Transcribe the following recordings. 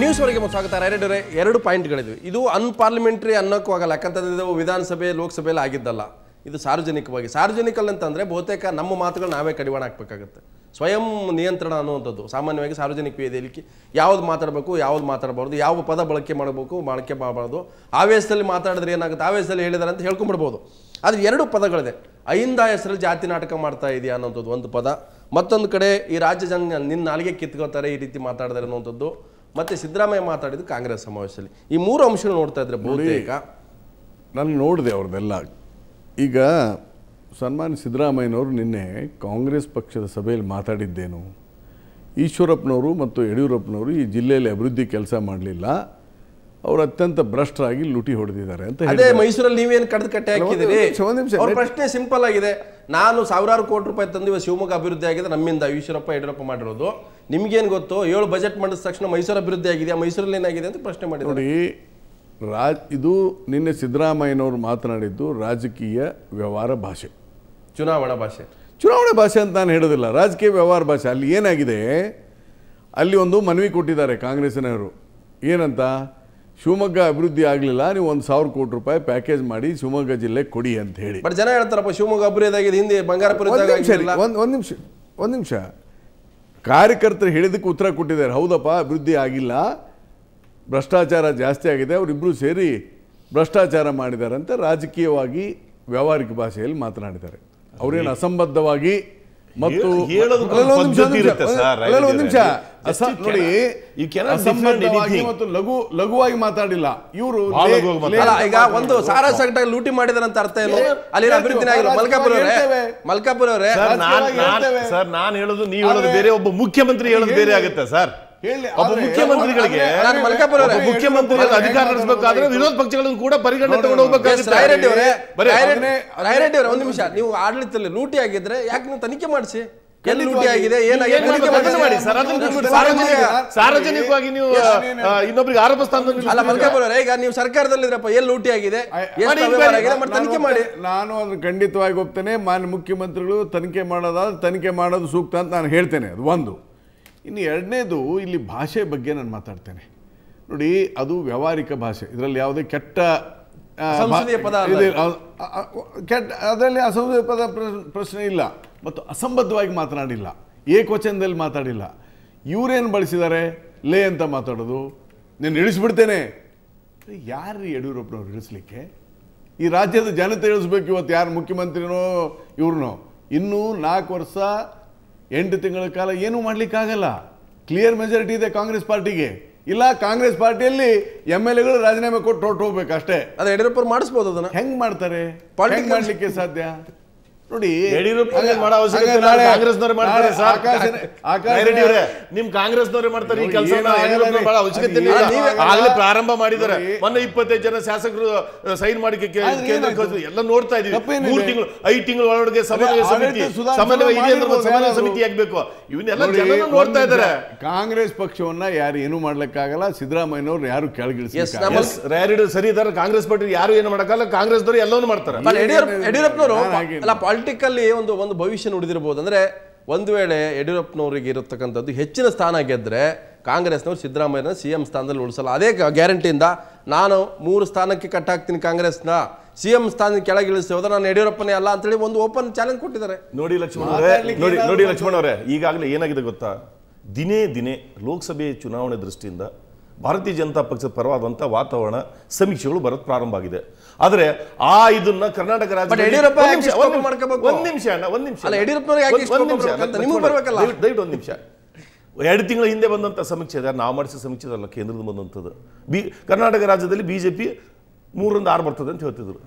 news ವರೆಗೆ ಸ್ವಾಗತ ರೈರೆಡರೆ ಎರಡು ಪಾಯಿಂಟ್ಗಳಿವೆ ಇದು ಅನ್ಪಾರ್ಲಿಮೆಂಟ್ರಿ ಅನ್ನೋಕ್ಕೂ ಆಗಲ್ಲ ಯಾಕಂತಂದ್ರೆ ಇದು ವಿಧಾನಸಭೆ ಲೋಕಸಭೆಯಲ್ಲಿ ಆಗಿದ್ದಲ್ಲ ಇದು ಸಾರ್ವಜನಿಕವಾಗಿ ಸಾರ್ವಜನಿಕಲ್ ಅಂತಂದರೆ ಬಹುತೇಕ ನಮ್ಮ ಮಾತುಗಳು ನಾವೇ ಕಡಿವಾಣ ಹಾಕ್ಬೇಕಾಗುತ್ತೆ ಸ್ವಯಂ ನಿಯಂತ್ರಣ ಅನ್ನುವಂಥದ್ದು ಸಾಮಾನ್ಯವಾಗಿ ಸಾರ್ವಜನಿಕ ವೇದಿಕೆ ಯಾವ್ದು ಮಾತಾಡಬೇಕು ಯಾವ್ದು ಮಾತಾಡಬಾರ್ದು ಯಾವ ಪದ ಬಳಕೆ ಮಾಡಬೇಕು ಬಳಕೆ ಮಾಡಬಾರ್ದು ಆವೇಶದಲ್ಲಿ ಮಾತಾಡಿದ್ರೆ ಏನಾಗುತ್ತೆ ಆವೇಶದಲ್ಲಿ ಹೇಳಿದಾರೆ ಅಂತ ಹೇಳ್ಕೊಂಬಿಡ್ಬೋದು ಅದು ಎರಡು ಪದಗಳಿದೆ ಅಹಿಂದ ಹೆಸರಲ್ಲಿ ಜಾತಿ ನಾಟಕ ಮಾಡ್ತಾ ಇದೆಯಾ ಅನ್ನೋಂಥದ್ದು ಒಂದು ಪದ ಮತ್ತೊಂದು ಕಡೆ ಈ ರಾಜ್ಯ ಜನ ನಿನ್ನ ನಾಲಿಗೆ ಕಿತ್ಕೋತಾರೆ ಈ ರೀತಿ ಮಾತಾಡಿದಾರೆ ಅನ್ನೋಂಥದ್ದು ಮತ್ತೆ ಸಿದ್ದರಾಮಯ್ಯ ಮಾತಾಡಿದ್ದು ಕಾಂಗ್ರೆಸ್ ಸಮಾವೇಶದಲ್ಲಿ ಈ ಮೂರು ಅಂಶಗಳು ನೋಡ್ತಾ ಇದ್ರೆ ಬಹುತೇಕ ನಾನು ನೋಡಿದೆ ಅವ್ರದ್ದೆಲ್ಲ ಈಗ ಸನ್ಮಾನ್ಯ ಸಿದ್ದರಾಮಯ್ಯನವರು ನಿನ್ನೆ ಕಾಂಗ್ರೆಸ್ ಪಕ್ಷದ ಸಭೆಯಲ್ಲಿ ಮಾತಾಡಿದ್ದೇನು ಈಶ್ವರಪ್ಪನವರು ಮತ್ತು ಯಡಿಯೂರಪ್ಪನವರು ಈ ಜಿಲ್ಲೆಯಲ್ಲಿ ಅಭಿವೃದ್ಧಿ ಕೆಲಸ ಮಾಡಲಿಲ್ಲ ಅವರು ಅತ್ಯಂತ ಭ್ರಷ್ಟರಾಗಿ ಲುಟಿ ಹೊಡೆದಿದ್ದಾರೆ ಅಂತ ಅದೇ ಮೈಸೂರಲ್ಲಿ ನೀವೇನು ಕಡ್ದು ಕಟ್ಟೆ ಹಾಕಿದ್ರಿ ಅವ್ರ ಪ್ರಶ್ನೆ ಸಿಂಪಲ್ ಆಗಿದೆ ನಾನು ಸಾವಿರಾರು ಕೋಟಿ ರೂಪಾಯಿ ತಂದು ಇವತ್ತು ಶಿವಮೊಗ್ಗ ಅಭಿವೃದ್ಧಿ ಆಗಿದೆ ನಮ್ಮಿಂದ ಈಶ್ವರಪ್ಪ ಯಡಿಯೂರಪ್ಪ ಮಾಡಿರೋದು ನಿಮ್ಗೇನು ಗೊತ್ತು ಏಳು ಬಜೆಟ್ ಮಾಡಿದ ತಕ್ಷಣ ಮೈಸೂರು ಅಭಿವೃದ್ಧಿ ಆಗಿದೆ ಮೈಸೂರಲ್ಲಿ ಏನಾಗಿದೆ ಅಂತ ಪ್ರಶ್ನೆ ಮಾಡಿ ನೋಡಿ ರಾಜ್ ಇದು ನಿನ್ನೆ ಸಿದ್ದರಾಮಯ್ಯನವರು ಮಾತನಾಡಿದ್ದು ರಾಜಕೀಯ ವ್ಯವಹಾರ ಭಾಷೆ ಚುನಾವಣಾ ಭಾಷೆ ಚುನಾವಣಾ ಭಾಷೆ ಅಂತ ನಾನು ಹೇಳೋದಿಲ್ಲ ರಾಜಕೀಯ ವ್ಯವಹಾರ ಭಾಷೆ ಅಲ್ಲಿ ಏನಾಗಿದೆ ಅಲ್ಲಿ ಒಂದು ಮನವಿ ಕೊಟ್ಟಿದ್ದಾರೆ ಕಾಂಗ್ರೆಸ್ನವರು ಏನಂತ ಶಿವಮೊಗ್ಗ ಅಭಿವೃದ್ಧಿ ಆಗಲಿಲ್ಲ ನೀವು ಒಂದು ಸಾವಿರ ಕೋಟಿ ರೂಪಾಯಿ ಪ್ಯಾಕೇಜ್ ಮಾಡಿ ಶಿವಮೊಗ್ಗ ಜಿಲ್ಲೆಗೆ ಕೊಡಿ ಅಂತ ಹೇಳಿ ಬಟ್ ಜನ ಹೇಳ್ತಾರಪ್ಪ ಶಿವಮೊಗ್ಗ ಅಭಿವೃದ್ಧಿ ಆಗಿದೆ ಹಿಂದೆ ಬಂಗಾರಪುರ ಒಂದು ಒಂದು ನಿಮಿಷ ಒಂದು ನಿಮಿಷ ಕಾರ್ಯಕರ್ತರು ಹೇಳಿದಕ್ಕೆ ಉತ್ತರ ಕೊಟ್ಟಿದ್ದಾರೆ ಹೌದಪ್ಪ ಅಭಿವೃದ್ಧಿ ಆಗಿಲ್ಲ ಭ್ರಷ್ಟಾಚಾರ ಜಾಸ್ತಿ ಆಗಿದೆ ಅವರಿಬ್ಬರು ಸೇರಿ ಭ್ರಷ್ಟಾಚಾರ ಮಾಡಿದ್ದಾರೆ ಅಂತ ರಾಜಕೀಯವಾಗಿ ವ್ಯಾವಹಾರಿಕ ಭಾಷೆಯಲ್ಲಿ ಮಾತನಾಡಿದ್ದಾರೆ ಅವರೇನು ಅಸಂಬದ್ಧವಾಗಿ ಮತ್ತು ಒಂದು ಲಘು ಲಘುವಾಗಿ ಮಾತಾಡಿಲ್ಲ ಇವರು ಈಗ ಒಂದು ಸಾರಾ ಸಂಕಟ ಲೂಟಿ ಮಾಡಿದಾರಂತ ಅರ್ಥ ಏನು ಅಲ್ಲಿ ಅಭಿವೃದ್ಧಿ ಆಗಿಲ್ಲ ಮಲ್ಕಾಪುರ ಮಲ್ಕಾಪುರ ಸರ್ ನಾನು ಹೇಳೋದು ನೀವು ಹೇಳೋದು ಬೇರೆ ಒಬ್ಬ ಮುಖ್ಯಮಂತ್ರಿ ಹೇಳೋದು ಬೇರೆ ಆಗುತ್ತೆ ಸರ್ ಮುಖ್ಯಮಂತ್ರಿಗಳಿಗೆ ಮುಖ್ಯಮಂತ್ರಿಗಳು ಅಧಿಕಾರ ನಡೆಸಬೇಕಾದ್ರೆ ವಿರೋಧ ಪಕ್ಷಗಳನ್ನು ಕೂಡ ಪರಿಗಣನೆ ತಗೊಂಡು ಹೋಗ್ಬೇಕಾಗುತ್ತೆ ಒಂದು ನಿಮಿಷ ನೀವು ಆಡಳಿತದಲ್ಲಿ ಲೂಟಿ ಆಗಿದ್ರೆ ಯಾಕೆ ನೀವು ತನಿಖೆ ಮಾಡಿಸಿ ಎಲ್ಲಿ ಲೂಟಿ ಆಗಿದೆ ಸಾರ್ವಜನಿಕವಾಗಿ ನೀವು ಇನ್ನೊಬ್ರಿಗೆ ಆರೋಪ ಸ್ಥಾನದಲ್ಲಿ ಅಲ್ಲ ಮಲ್ಕಾಪುರ ಈಗ ನೀವು ಸರ್ಕಾರದಲ್ಲಿದ್ರಪ್ಪ ಎಲ್ಲಿ ಲೂಟಿ ಆಗಿದೆ ತನಿಖೆ ಮಾಡಿ ನಾನು ಅದನ್ನು ಖಂಡಿತವಾಗಿ ಹೋಗ್ತೇನೆ ಮಾನ್ಯ ಮುಖ್ಯಮಂತ್ರಿಗಳು ತನಿಖೆ ಮಾಡೋದಾದ್ರೆ ತನಿಖೆ ಮಾಡೋದು ಸೂಕ್ತ ಅಂತ ನಾನು ಹೇಳ್ತೇನೆ ಅದು ಒಂದು ಇನ್ನು ಎರಡನೇದು ಇಲ್ಲಿ ಭಾಷೆ ಬಗ್ಗೆ ನಾನು ಮಾತಾಡ್ತೇನೆ ನೋಡಿ ಅದು ವ್ಯಾವಹಾರಿಕ ಭಾಷೆ ಇದರಲ್ಲಿ ಯಾವುದೇ ಕೆಟ್ಟ ಪದ ಕೆಟ್ಟ ಅದರಲ್ಲಿ ಅಸಂಸ್ಕೃತಿಯ ಪದ ಪ್ರಶ್ನೆ ಇಲ್ಲ ಮತ್ತು ಅಸಂಬದ್ಧವಾಗಿ ಮಾತನಾಡಿಲ್ಲ ಏಕವಚನದಲ್ಲಿ ಮಾತಾಡಿಲ್ಲ ಇವರೇನು ಬಳಸಿದ್ದಾರೆ ಲೇ ಅಂತ ಮಾತಾಡೋದು ನೀನು ಇಳಿಸ್ಬಿಡ್ತೇನೆ ಯಾರು ಯಡಿಯೂರಪ್ಪನವ್ರು ಇಳಿಸ್ಲಿಕ್ಕೆ ಈ ರಾಜ್ಯದ ಜನತೆ ಇಳಿಸ್ಬೇಕು ಇವತ್ತು ಯಾರು ಮುಖ್ಯಮಂತ್ರಿನೋ ಇವ್ರನ್ನೋ ಇನ್ನೂ ನಾಲ್ಕು ವರ್ಷ ಎಂಟು ತಿಂಗಳ ಕಾಲ ಏನೂ ಮಾಡಲಿಕ್ಕಾಗಲ್ಲ ಕ್ಲಿಯರ್ ಮೆಜಾರಿಟಿ ಇದೆ ಕಾಂಗ್ರೆಸ್ ಪಾರ್ಟಿಗೆ ಇಲ್ಲ ಕಾಂಗ್ರೆಸ್ ಪಾರ್ಟಿಯಲ್ಲಿ ಎಮ್ ಎಲ್ ಎಗಳು ರಾಜೀನಾಮೆ ಕೊಟ್ಟು ಹೊರಟು ಹೋಗ್ಬೇಕು ಅಷ್ಟೇ ಅದೇ ಯಡಿಯೂರಪ್ಪ ಮಾಡಿಸ್ಬೋದು ಅದನ್ನ ಹೆಂಗ್ ಮಾಡ್ತಾರೆ ಪಾಲಿಟಿಕ್ಸ್ ಮಾಡಲಿಕ್ಕೆ ಸಾಧ್ಯ ನೋಡಿ ನಾಳೆ ಮಾಡ್ತಾರೆ ನಿಮ್ ಕಾಂಗ್ರೆಸ್ನವರೇ ಮಾಡ್ತಾರೆ ಈ ಕೆಲಸ ಬಹಳ ಅವಶ್ಯಕತೆ ಆಗ್ಲೇ ಪ್ರಾರಂಭ ಮಾಡಿದ್ದಾರೆ ಮೊನ್ನೆ ಇಪ್ಪತ್ತೈದು ಜನ ಶಾಸಕರು ಸೈನ್ ಮಾಡಿ ಕೇಂದ್ರ ಎಲ್ಲ ನೋಡ್ತಾ ಇದೀವಿ ಮೂರ್ ತಿಂಗಳು ಐದು ತಿಂಗಳ ಒಳಗಡೆ ಸಮನ್ವಯ ಸಮಿತಿ ಸಮನ್ವಯ ಸಮನ್ವಯ ಸಮಿತಿ ಆಗ್ಬೇಕು ಇವನ್ನೆಲ್ಲ ನೋಡ್ತಾ ಇದ್ದಾರೆ ಕಾಂಗ್ರೆಸ್ ಪಕ್ಷವನ್ನ ಯಾರು ಏನು ಮಾಡ್ಲಿಕ್ಕಾಗಲ್ಲ ಸಿದ್ದರಾಮಯ್ಯನವ್ರು ಯಾರು ಕೆಳಗಿಳಿಸಿ ರ್ಯಾರಿಡ್ ಸರಿ ಇದಾರೆ ಕಾಂಗ್ರೆಸ್ ಪಾರ್ಟಿ ಯಾರು ಏನು ಮಾಡಕ್ಕಾಗಲ್ಲ ಕಾಂಗ್ರೆಸ್ ಎಲ್ಲವನ್ನೂ ಮಾಡ್ತಾರೆ ಯಡಿಯೂರಪ್ಪನವರು ಪಾಲಿಟಿಕಲ್ಲಿ ಒಂದು ಒಂದು ಭವಿಷ್ಯ ನುಡಿದಿರ್ಬೋದು ಅಂದರೆ ಒಂದು ವೇಳೆ ಯಡಿಯೂರಪ್ಪನವರಿಗೆ ಇರತಕ್ಕಂಥದ್ದು ಹೆಚ್ಚಿನ ಸ್ಥಾನ ಗೆದ್ದರೆ ಕಾಂಗ್ರೆಸ್ನವರು ಸಿದ್ದರಾಮಯ್ಯನ ಸಿ ಎಂ ಸ್ಥಾನದಲ್ಲಿ ಉಳಿಸಲ್ಲ ಅದೇ ಗ್ಯಾರಂಟಿಯಿಂದ ನಾನು ಮೂರು ಸ್ಥಾನಕ್ಕೆ ಹಾಕ್ತೀನಿ ಕಾಂಗ್ರೆಸ್ನ ಸಿ ಎಂ ಸ್ಥಾನದ ಕೆಳಗಿಳಿಸೋದ್ರೆ ನಾನು ಯಡಿಯೂರಪ್ಪನೇ ಅಲ್ಲ ಅಂತೇಳಿ ಒಂದು ಓಪನ್ ಚಾಲೆಂಜ್ ಕೊಟ್ಟಿದ್ದಾರೆ ನೋಡಿ ಲಕ್ಷ್ಮಣ ನೋಡಿ ನೋಡಿ ಲಕ್ಷ್ಮಣ ಅವರೇ ಈಗಾಗಲೇ ಏನಾಗಿದೆ ಗೊತ್ತಾ ದಿನೇ ದಿನೇ ಲೋಕಸಭೆ ಚುನಾವಣೆ ದೃಷ್ಟಿಯಿಂದ ಭಾರತೀಯ ಜನತಾ ಪಕ್ಷದ ಪರವಾದಂಥ ವಾತಾವರಣ ಸಮೀಕ್ಷೆಗಳು ಬರೋದು ಪ್ರಾರಂಭ ಆಗಿದೆ ಆದ್ರೆ ಆ ಇದನ್ನ ಕರ್ನಾಟಕ ರಾಜ್ಯ ಒಂದ್ ನಿಮಿಷ ಒಂದ್ ನಿಮಿಷ ದಯವಿಟ್ಟು ಒಂದ್ ನಿಮಿಷ ಎರಡು ತಿಂಗಳ ಹಿಂದೆ ಬಂದಂತ ಸಮೀಕ್ಷೆ ಇದೆ ನಾವು ಮಾಡಿಸಿದ ಸಮೀಕ್ಷೆ ಅಲ್ಲ ಕೇಂದ್ರದ ಬಂದಂತದ್ದು ಬಿ ಕರ್ನಾಟಕ ರಾಜ್ಯದಲ್ಲಿ ಬಿಜೆಪಿ ಮೂರರಿಂದ ಆರು ಬರ್ತದೆ ಅಂತ ಹೇಳ್ತಿದ್ರು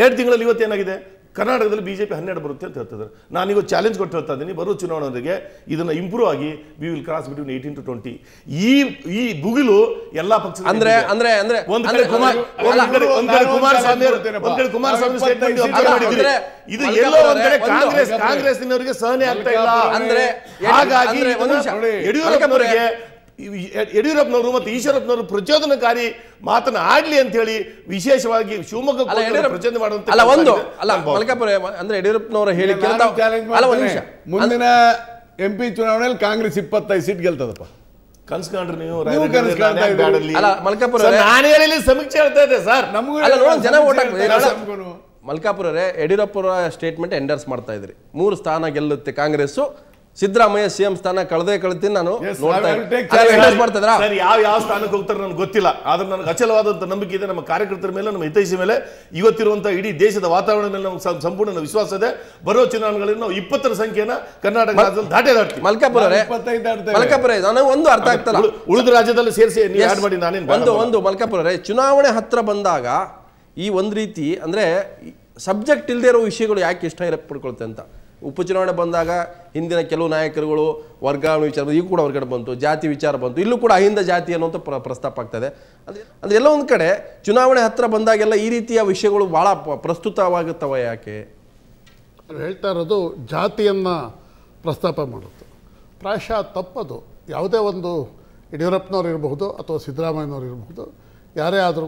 ಎರಡು ತಿಂಗಳಲ್ಲಿ ಇವತ್ತೇನಾಗಿದೆ ಕರ್ನಾಟಕದಲ್ಲಿ ಬಿ ಜೆ ಪಿ ಹನ್ನೆರಡು ಬರುತ್ತೆ ಅಂತ ಹೇಳ್ತಿದ್ದಾರೆ ನಾನೀಗ ಚಾಲೆಂಜ್ ಕೊಟ್ಟು ಹೇಳ್ತಾ ಇದ್ದೀನಿ ಬರೋ ಚುನಾವಣೆಗೆ ಇದನ್ನು ಇಂಪ್ರೂವ್ ಆಗಿ we will cross between eighteen to twenty ಈ ಈ ಬುಗಿಲು ಎಲ್ಲ ಪಕ್ಷ ಅಂದ್ರೆ ಅಂದ್ರೆ ಅಂದ್ರೆ ಒಂದ್ ಕಡೆ ಕುಮಾರಸ್ವಾಮಿ ಒಂದ್ ಕಡೆ ಕುಮಾರಸ್ವಾಮಿ ಇದು ಎಲ್ಲೋ ಕಾಂಗ್ರೆಸ್ ಕಾಂಗ್ರೆಸ್ ಸಹನೆ ಆಗ್ತಾ ಇಲ್ಲ ಅಂದ್ರೆ ಹಾಗಾಗಿ ಯಡಿಯೂರಪ್ಪ ಯಡಿಯೂರಪ್ಪನವರು ಮತ್ತು ಈಶ್ವರಪ್ಪನವರು ಪ್ರಚೋದನಕಾರಿ ಮಾತನ್ನ ಆಡ್ಲಿ ಅಂತ ಹೇಳಿ ವಿಶೇಷವಾಗಿ ಶಿವಮೊಗ್ಗ ಪ್ರಚೋದನೆ ಮಾಡುವಂತ ಅಲ್ಲ ಒಂದು ಅಲ್ಲ ಮಲ್ಕಾಪುರ ಅಂದ್ರೆ ಯಡಿಯೂರಪ್ಪನವರ ಹೇಳಿ ಮುಂದಿನ ಎಂ ಪಿ ಚುನಾವಣೆಯಲ್ಲಿ ಕಾಂಗ್ರೆಸ್ ಇಪ್ಪತ್ತೈದು ಸೀಟ್ ಗೆಲ್ತದಪ್ಪ ಕನ್ಸ್ಕೊಂಡ್ರಿ ನೀವು ಅಲ್ಲ ನಾನು ಸಮೀಕ್ಷೆ ಹೇಳ್ತಾ ಇದೆ ಸರ್ ನಮಗೂ ಜನ ಓಟ್ ಮಲ್ಕಾಪುರರೇ ಯಡಿಯೂರಪ್ಪರ ಸ್ಟೇಟ್ಮೆಂಟ್ ಎಂಡರ್ಸ್ ಮಾಡ್ತಾ ಇದ್ರಿ ಮೂರು ಸ್ಥಾನ ಗೆಲ್ಲುತ್ತೆ ಕಾಂಗ್ರೆಸ್ಸು ಸಿದ್ದರಾಮಯ್ಯ ಸಿಎಂ ಸ್ಥಾನ ಕಳೆದೇ ಕಳ್ತೀನಿ ನಾನು ಯಾವ ಯಾವ ಸ್ಥಾನಕ್ಕೆ ಹೋಗ್ತಾರೆ ನನಗೆ ಗೊತ್ತಿಲ್ಲ ಆದ್ರೆ ನನಗೆ ಅಚಲವಾದಂತ ನಂಬಿಕೆ ಇದೆ ನಮ್ಮ ಕಾರ್ಯಕರ್ತರ ಮೇಲೆ ನಮ್ಮ ಹಿತೈಷಿ ಮೇಲೆ ಇವತ್ತಿರುವಂತಹ ಇಡೀ ದೇಶದ ವಾತಾವರಣ ಮೇಲೆ ನಮ್ಗೆ ಸಂಪೂರ್ಣ ವಿಶ್ವಾಸ ಇದೆ ಬರೋ ಚುನಾವಣೆಗಳಲ್ಲಿ ನಾವು ಇಪ್ಪತ್ತರ ಸಂಖ್ಯೆಯನ್ನ ಕರ್ನಾಟಕ ರಾಜ್ಯದಲ್ಲಿ ದಾಟೇ ದಾಟ್ತೀವಿ ಮಲ್ಕಾಪುರ ನನಗೆ ಒಂದು ಅರ್ಥ ಆಗ್ತಲ್ಲ ಉಳಿದ ರಾಜ್ಯದಲ್ಲಿ ಸೇರಿಸಿ ನೀವು ಆಡ್ ಮಾಡಿ ನಾನೇನು ಒಂದು ಒಂದು ಮಲ್ಕಾಪುರ ಚುನಾವಣೆ ಹತ್ರ ಬಂದಾಗ ಈ ಒಂದು ರೀತಿ ಅಂದ್ರೆ ಸಬ್ಜೆಕ್ಟ್ ಇಲ್ದೇ ಇರೋ ವಿಷಯಗಳು ಯಾಕೆ ಇಷ್ಟ ಪಡ್ಕೊಳ್ತೆ ಅಂತ ಉಪಚುನಾವಣೆ ಬಂದಾಗ ಹಿಂದಿನ ಕೆಲವು ನಾಯಕರುಗಳು ವರ್ಗಾವಣೆ ವಿಚಾರ ಈಗ ಕೂಡ ಹೊರಗಡೆ ಬಂತು ಜಾತಿ ವಿಚಾರ ಬಂತು ಇಲ್ಲೂ ಕೂಡ ಅಹಿಂದ ಜಾತಿ ಅನ್ನೋಂಥ ಪ್ರ ಪ್ರಸ್ತಾಪ ಆಗ್ತದೆ ಅಂದರೆ ಅಂದರೆ ಎಲ್ಲ ಒಂದು ಕಡೆ ಚುನಾವಣೆ ಹತ್ತಿರ ಬಂದಾಗೆಲ್ಲ ಈ ರೀತಿಯ ವಿಷಯಗಳು ಭಾಳ ಪ್ರಸ್ತುತವಾಗುತ್ತವೆ ಯಾಕೆ ಹೇಳ್ತಾ ಇರೋದು ಜಾತಿಯನ್ನು ಪ್ರಸ್ತಾಪ ಮಾಡೋದು ಪ್ರಾಯಶಃ ತಪ್ಪದು ಯಾವುದೇ ಒಂದು ಯಡಿಯೂರಪ್ಪನವ್ರು ಇರಬಹುದು ಅಥವಾ ಸಿದ್ದರಾಮಯ್ಯನವ್ರು ಇರಬಹುದು ಯಾರೇ ಆದ್ರೂ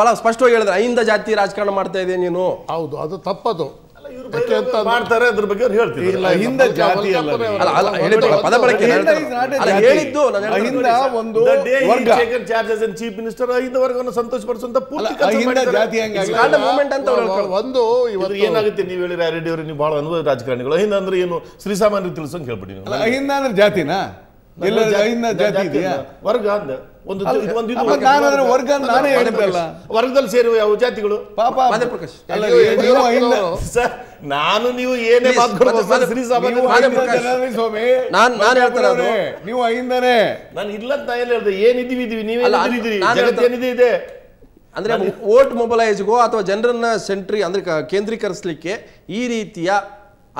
ಭಾಳ ಸ್ಪಷ್ಟವಾಗಿ ಹೇಳಿದ್ರೆ ಅಹಿಂದ ಜಾತಿ ರಾಜಕಾರಣ ಮಾಡ್ತಾ ಇದೆಯಾ ನೀನು ಹೌದು ಅದು ತಪ್ಪದು ಮಾಡ್ತಾರೆ ಅದ್ರ ಬಗ್ಗೆ ಅವ್ರು ಇಲ್ಲ ಹಿಂದ ಜಾತಿ ಅಲ್ಲ ಪದ ಬಳಕೆ ಹೇಳಿದ್ದು ಒಂದು ವರ್ಗ charges and chief minister Ahinda ವರ್ಗವನ್ನು ಸಂತೋಷಪಡಿಸುವಂತ ಪೂರ್ತಿ ಜಾತಿ ಮೂವ್ಮೆಂಟ್ ಅಂತ ಒಂದು ಇವತ್ತು ಏನಾಗುತ್ತೆ ನೀವು ಹೇಳಿದ್ರೆ ರೆಡ್ಡಿ ಅವರು ನೀವು ಬಹಳ ಅನುಭವ ರಾಜಕಾರಣಿಗಳು ಅಹಿಂದ ಅಂದ್ರೆ ಏನು ಶ್ರೀಸಾಮಾನ್ಯರು ತಿಳಿಸೋಂಗೆ ಹೇಳ್ಬಿಡಿ ಅಹಿಂದ ಅಂದ್ರೆ ಜಾತಿನಾ ವರ್ಗ ಒಂದು ವರ್ಗ ನಾನೇ ವರ್ಗದಲ್ಲಿ ಸೇರುವ ಯಾವ ಜಾತಿಗಳು ಪಾಪ ಪ್ರಕಾಶ್ ನಾನು ನೀವು ಏನೇ ನೀವು ಅಹಿಂದನೇ ನಾನು ಇಲ್ಲ ಅಂತ ಏನು ಹೇಳಿದೆ ಏನಿದ್ದೀವಿ ಇದೀವಿ ನೀವೇನಿದ್ದೀರಿ ಏನಿದೆ ಇದೆ ಅಂದ್ರೆ ವೋಟ್ ಮೊಬಲೈಸ್ಗೋ ಅಥವಾ ಜನರನ್ನ ಸೆಂಟ್ರಿ ಅಂದ್ರೆ ಕೇಂದ್ರೀಕರಿಸಲಿಕ್ಕೆ ಈ ರೀತಿಯ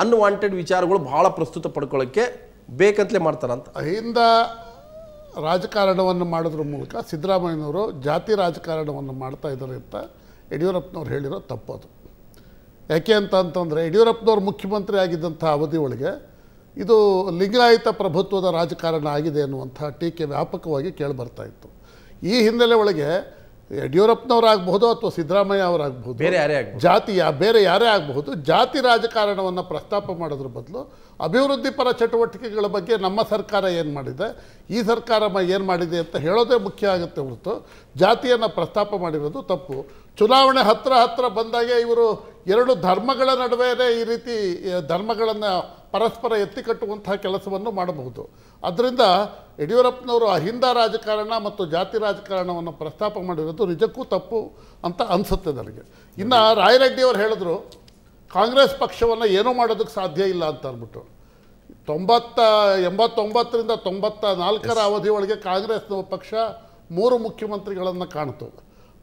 ಅನ್ವಾಂಟೆಡ್ ವಿಚಾರಗಳು ಬಹಳ ಪ್ರಸ್ತುತ ಪಡ್ಕೊಳ್ಳೋಕ್ಕೆ ಬೇಕಂತಲೇ ಮಾಡ್ತಾರಂತ ಅಹಿಂದ ರಾಜಕಾರಣವನ್ನು ಮಾಡೋದ್ರ ಮೂಲಕ ಸಿದ್ದರಾಮಯ್ಯನವರು ಜಾತಿ ರಾಜಕಾರಣವನ್ನು ಮಾಡ್ತಾ ಇದ್ದಾರೆ ಅಂತ ಯಡಿಯೂರಪ್ಪನವ್ರು ಹೇಳಿರೋ ತಪ್ಪದು ಯಾಕೆ ಅಂತ ಅಂತಂದರೆ ಯಡಿಯೂರಪ್ಪನವ್ರು ಮುಖ್ಯಮಂತ್ರಿ ಆಗಿದ್ದಂಥ ಅವಧಿ ಒಳಗೆ ಇದು ಲಿಂಗಾಯಿತ ಪ್ರಭುತ್ವದ ರಾಜಕಾರಣ ಆಗಿದೆ ಅನ್ನುವಂಥ ಟೀಕೆ ವ್ಯಾಪಕವಾಗಿ ಕೇಳಿಬರ್ತಾ ಇತ್ತು ಈ ಹಿನ್ನೆಲೆ ಒಳಗೆ ಯಡಿಯೂರಪ್ಪನವರಾಗಬಹುದು ಅಥವಾ ಸಿದ್ದರಾಮಯ್ಯ ಅವರಾಗಬಹುದು ಬೇರೆ ಯಾರೇ ಯಾ ಬೇರೆ ಯಾರೇ ಆಗಬಹುದು ಜಾತಿ ರಾಜಕಾರಣವನ್ನು ಪ್ರಸ್ತಾಪ ಮಾಡೋದ್ರ ಬದಲು ಅಭಿವೃದ್ಧಿಪರ ಚಟುವಟಿಕೆಗಳ ಬಗ್ಗೆ ನಮ್ಮ ಸರ್ಕಾರ ಏನು ಮಾಡಿದೆ ಈ ಸರ್ಕಾರ ಏನು ಮಾಡಿದೆ ಅಂತ ಹೇಳೋದೇ ಮುಖ್ಯ ಆಗುತ್ತೆ ಹೊರತು ಜಾತಿಯನ್ನು ಪ್ರಸ್ತಾಪ ಮಾಡಿರೋದು ತಪ್ಪು ಚುನಾವಣೆ ಹತ್ತಿರ ಹತ್ತಿರ ಬಂದಾಗೆ ಇವರು ಎರಡು ಧರ್ಮಗಳ ನಡುವೆ ಈ ರೀತಿ ಧರ್ಮಗಳನ್ನು ಪರಸ್ಪರ ಎತ್ತಿಕಟ್ಟುವಂತಹ ಕೆಲಸವನ್ನು ಮಾಡಬಹುದು ಅದರಿಂದ ಯಡಿಯೂರಪ್ಪನವರು ಅಹಿಂದ ರಾಜಕಾರಣ ಮತ್ತು ಜಾತಿ ರಾಜಕಾರಣವನ್ನು ಪ್ರಸ್ತಾಪ ಮಾಡಿರೋದು ನಿಜಕ್ಕೂ ತಪ್ಪು ಅಂತ ಅನಿಸುತ್ತೆ ನನಗೆ ಇನ್ನು ರಾಯರೆಡ್ಡಿಯವರು ಹೇಳಿದ್ರು ಕಾಂಗ್ರೆಸ್ ಪಕ್ಷವನ್ನು ಏನೂ ಮಾಡೋದಕ್ಕೆ ಸಾಧ್ಯ ಇಲ್ಲ ಅಂತ ಅಂದ್ಬಿಟ್ಟು ತೊಂಬತ್ತ ಎಂಬತ್ತೊಂಬತ್ತರಿಂದ ತೊಂಬತ್ತ ನಾಲ್ಕರ ಅವಧಿಯೊಳಗೆ ಒಳಗೆ ಕಾಂಗ್ರೆಸ್ ಪಕ್ಷ ಮೂರು ಮುಖ್ಯಮಂತ್ರಿಗಳನ್ನು ಕಾಣ್ತು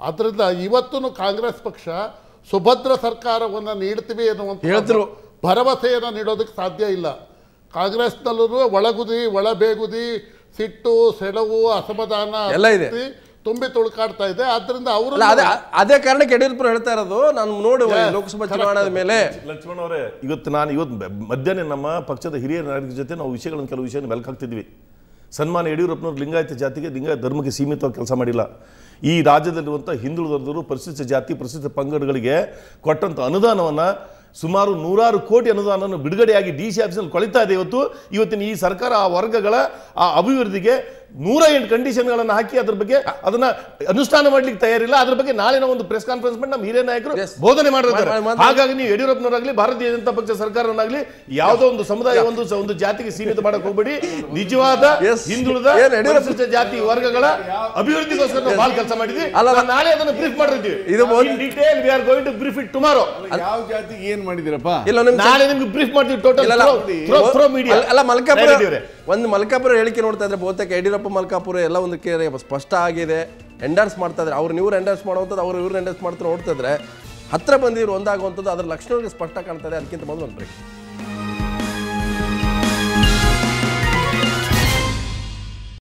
ಆದ್ದರಿಂದ ಇವತ್ತೂ ಕಾಂಗ್ರೆಸ್ ಪಕ್ಷ ಸುಭದ್ರ ಸರ್ಕಾರವನ್ನು ನೀಡ್ತೀವಿ ಅನ್ನುವಂಥ ಹೇಳಿದ್ರು ಭರವಸೆಯನ್ನು ನೀಡೋದಕ್ಕೆ ಸಾಧ್ಯ ಇಲ್ಲ ಕಾಂಗ್ರೆಸ್ನಲ್ಲೂ ಒಳಗುದಿ ಒಳಬೇಗುದಿ ಸಿಟ್ಟು ಸೆಳವು ಅಸಮಾಧಾನ ಎಲ್ಲ ಇದೆ ತುಂಬಿ ತುಳುಕಾಡ್ತಾ ಇದೆ ಆದ್ರಿಂದ ಅವರು ಅದೇ ಕಾರಣಕ್ಕೆ ಯಡಿಯೂರಪ್ಪ ಹೇಳ್ತಾ ಇರೋದು ನಾನು ನೋಡುವ ಲೋಕಸಭಾ ಚುನಾವಣೆ ಮೇಲೆ ಲಕ್ಷ್ಮಣ ಅವರೇ ಇವತ್ತು ನಾನು ಇವತ್ತು ಮಧ್ಯಾಹ್ನ ನಮ್ಮ ಪಕ್ಷದ ಹಿರಿಯ ನಾಯಕರ ಜೊತೆ ನಾವು ವಿಷಯಗಳನ್ನು ಕೆಲವು ವಿಷಯ ಮೆಲ್ಕು ಸನ್ಮಾನ ಯಡಿಯೂರಪ್ಪನವರು ಲಿಂಗಾಯತ ಜಾತಿಗೆ ಲಿಂಗಾಯತ ಧರ್ಮಕ್ಕೆ ಸೀಮಿತವಾಗಿ ಕೆಲಸ ಮಾಡಿಲ್ಲ ಈ ರಾಜ್ಯದಲ್ಲಿರುವಂಥ ಹಿಂದುಳಿದವರು ಪರಿಶಿಷ್ಟ ಜಾತಿ ಪರಿಶಿಷ್ಟ ಪಂಗಡಗಳಿಗೆ ಕೊಟ್ಟಂಥ ಅನುದಾನವನ್ನು ಸುಮಾರು ನೂರಾರು ಕೋಟಿ ಅನುದಾನವನ್ನು ಬಿಡುಗಡೆಯಾಗಿ ಡಿ ಸಿ ಆಫೀಸಲ್ಲಿ ಕೊಳಿತಾ ಇದೆ ಇವತ್ತು ಇವತ್ತಿನ ಈ ಸರ್ಕಾರ ಆ ವರ್ಗಗಳ ಆ ಅಭಿವೃದ್ಧಿಗೆ ನೂರ ಎಂಟು ಕಂಡೀಷನ್ಗಳನ್ನು ಹಾಕಿ ಅದ್ರ ಬಗ್ಗೆ ಅದನ್ನ ಅನುಷ್ಠಾನ ಮಾಡ್ಲಿಕ್ಕೆ ತಯಾರಿಲ್ಲ ಅದ್ರ ಬಗ್ಗೆ ನಾಳೆ ನಾವು ಒಂದು ಪ್ರೆಸ್ ಕಾನ್ಫರೆನ್ಸ್ ಮಾಡಿ ನಮ್ಮ ಹಿರಿಯ ನಾಯಕರು ಬೋಧನೆ ಮಾಡಿದ್ದಾರೆ ಹಾಗಾಗಿ ನೀವು ಯಡಿಯೂರಪ್ಪನವರಾಗಲಿ ಭಾರತೀಯ ಜನತಾ ಪಕ್ಷ ಸರ್ಕಾರವನ್ನಾಗಲಿ ಯಾವುದೋ ಒಂದು ಸಮುದಾಯ ಒಂದು ಒಂದು ಜಾತಿಗೆ ಸೀಮಿತ ಮಾಡಕ್ ಹೋಗ್ಬೇಡಿ ನಿಜವಾದ ಹಿಂದುಳಿದ ಜಾತಿ ವರ್ಗಗಳ ಅಭಿವೃದ್ಧಿಗೋಸ್ಕರ ನಾವು ಬಾಲ್ ಕೆಲಸ ಮಾಡಿದ್ವಿ ನಾಳೆ ಅದನ್ನ ಬ್ರೀಫ್ ಮಾಡಿದ್ವಿ we are going to brief it tomorrow ಯಾವ ಜಾತಿ ಏನ್ ಮಾಡಿದಿರಪ್ಪ ಇಲ್ಲ ನಾಳೆ ನಿಮ್ಗೆ ಬ್ರೀಫ್ ಮಾಡ್ತೀವಿ ಟೋಟಲ್ ಅಲ್ಲ ಮಲ್ಕಾಪುರ ಒಂದು ಮಲ್ಕಾಪುರ ಹೇಳಿಕೆ ನೋಡ್ತಾ ಇದ್ರೆ ಬಹುತೇಕ ಯಡಿಯೂರಪ್ಪ ವೀರಪ್ಪ ಮಲ್ಕಾಪುರ ಎಲ್ಲ ಒಂದು ಕೇರೆ ಸ್ಪಷ್ಟ ಆಗಿದೆ ಎಂಡರ್ಸ್ ಮಾಡ್ತಾ ಇದ್ದಾರೆ ನೀವು ನೀವ್ರು ಎಂಡರ್ಸ್ ಮಾಡುವಂಥದ್ದು ಅವ್ರು ಇವ್ರು ಎಂಡರ್ಸ್ ಮಾಡ್ತಾರೆ ಇದ್ರೆ ಹತ್ರ ಬಂದಿರೋ ಒಂದಾಗುವಂಥದ್ದು ಅದ್ರ ಲಕ್ಷಣಗಳಿಗೆ ಸ್ಪಷ್ಟ ಕಾಣ್ತದೆ ಅದಕ್ಕಿಂತ ಮೊದಲು ಒಂದು ಪ್ರಶ್ನೆ